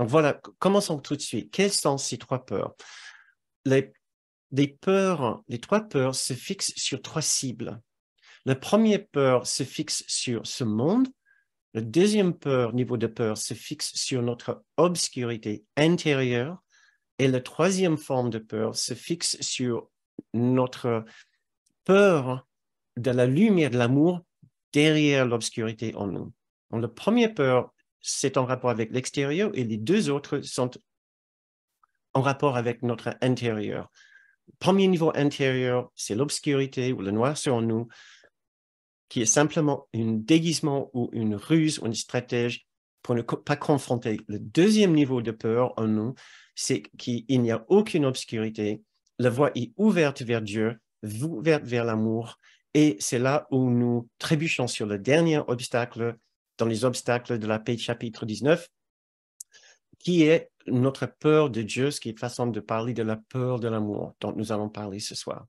Donc voilà, commençons tout de suite. Quelles sont ces trois peurs les, peurs, les trois peurs se fixent sur trois cibles. La première peur se fixe sur ce monde. Le deuxième peur, niveau de peur, se fixe sur notre obscurité intérieure. Et la troisième forme de peur se fixe sur notre peur de la lumière, de l'amour derrière l'obscurité en nous. Donc, la première peur c'est en rapport avec l'extérieur et les deux autres sont en rapport avec notre intérieur. Premier niveau intérieur, c'est l'obscurité ou le noir sur nous, qui est simplement un déguisement ou une ruse ou une stratégie pour ne pas confronter. Le deuxième niveau de peur en nous, c'est qu'il n'y a aucune obscurité. La voie est ouverte vers Dieu, ouverte vers l'amour. Et c'est là où nous trébuchons sur le dernier obstacle dans les obstacles de la paix, chapitre 19, qui est notre peur de Dieu, ce qui est façon de parler de la peur de l'amour dont nous allons parler ce soir.